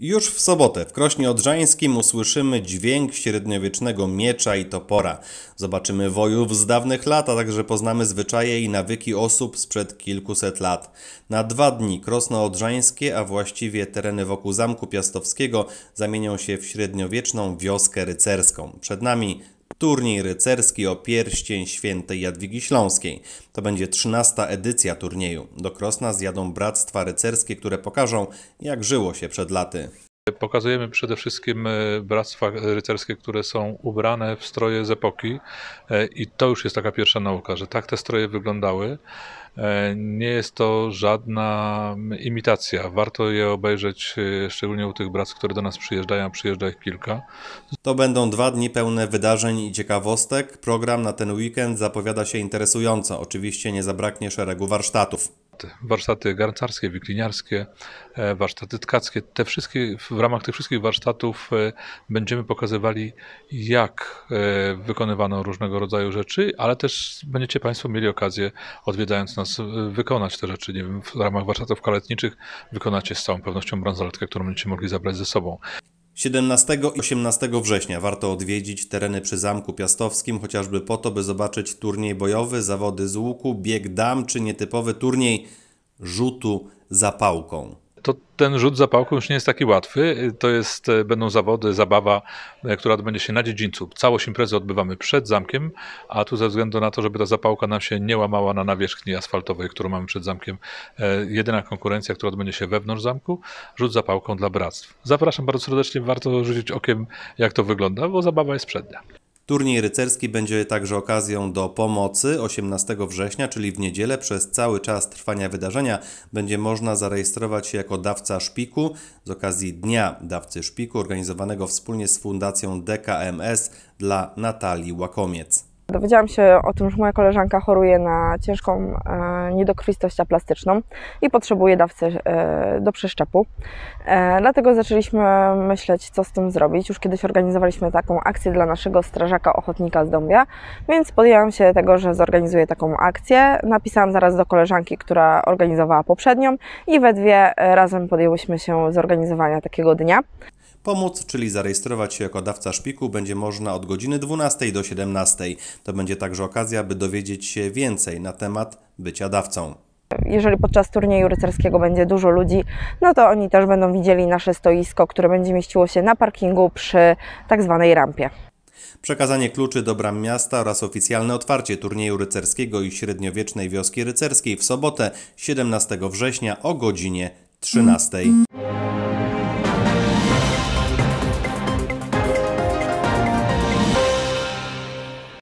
Już w sobotę w Krośnie Odrzańskim usłyszymy dźwięk średniowiecznego miecza i topora. Zobaczymy wojów z dawnych lat, a także poznamy zwyczaje i nawyki osób sprzed kilkuset lat. Na dwa dni Krosno Odrzańskie, a właściwie tereny wokół Zamku Piastowskiego zamienią się w średniowieczną wioskę rycerską. Przed nami turniej rycerski o pierścień świętej Jadwigi Śląskiej. To będzie 13. edycja turnieju. Do Krosna zjadą bractwa rycerskie, które pokażą, jak żyło się przed laty. Pokazujemy przede wszystkim e, bractwa rycerskie, które są ubrane w stroje z epoki e, i to już jest taka pierwsza nauka, że tak te stroje wyglądały. E, nie jest to żadna imitacja. Warto je obejrzeć, szczególnie u tych bractw, które do nas przyjeżdżają, przyjeżdża ich kilka. To będą dwa dni pełne wydarzeń i ciekawostek. Program na ten weekend zapowiada się interesująco. Oczywiście nie zabraknie szeregu warsztatów warsztaty garncarskie, wikliniarskie, e, warsztaty tkackie. Te wszystkie, w ramach tych wszystkich warsztatów e, będziemy pokazywali, jak e, wykonywano różnego rodzaju rzeczy, ale też będziecie Państwo mieli okazję, odwiedzając nas, wykonać te rzeczy. Nie wiem, w ramach warsztatów kaletniczych wykonacie z całą pewnością bransoletkę, którą będziecie mogli zabrać ze sobą. 17 i 18 września warto odwiedzić tereny przy Zamku Piastowskim, chociażby po to, by zobaczyć turniej bojowy, zawody z łuku, bieg dam czy nietypowy turniej rzutu zapałką to ten rzut zapałką już nie jest taki łatwy. To jest, e, będą zawody, zabawa, e, która odbędzie się na dziedzińcu. Całość imprezy odbywamy przed zamkiem, a tu ze względu na to, żeby ta zapałka nam się nie łamała na nawierzchni asfaltowej, którą mamy przed zamkiem, e, jedyna konkurencja, która odbędzie się wewnątrz zamku, rzut zapałką dla bractw. Zapraszam bardzo serdecznie, warto rzucić okiem, jak to wygląda, bo zabawa jest przednia. Turniej rycerski będzie także okazją do pomocy. 18 września, czyli w niedzielę, przez cały czas trwania wydarzenia będzie można zarejestrować się jako dawca szpiku. Z okazji Dnia Dawcy Szpiku, organizowanego wspólnie z Fundacją DKMS dla Natalii Łakomiec. Dowiedziałam się o tym, że moja koleżanka choruje na ciężką e, niedokrwistością plastyczną i potrzebuje dawcy e, do przeszczepu. E, dlatego zaczęliśmy myśleć, co z tym zrobić. Już kiedyś organizowaliśmy taką akcję dla naszego strażaka ochotnika z Dąbia, więc podjęłam się tego, że zorganizuję taką akcję. Napisałam zaraz do koleżanki, która organizowała poprzednią i we dwie e, razem podjęłyśmy się zorganizowania takiego dnia. Pomóc, czyli zarejestrować się jako dawca szpiku, będzie można od godziny 12 do 17. To będzie także okazja, by dowiedzieć się więcej na temat bycia dawcą. Jeżeli podczas turnieju rycerskiego będzie dużo ludzi, no to oni też będą widzieli nasze stoisko, które będzie mieściło się na parkingu przy tak zwanej rampie. Przekazanie kluczy do bram miasta oraz oficjalne otwarcie turnieju rycerskiego i średniowiecznej wioski rycerskiej w sobotę 17 września o godzinie 13.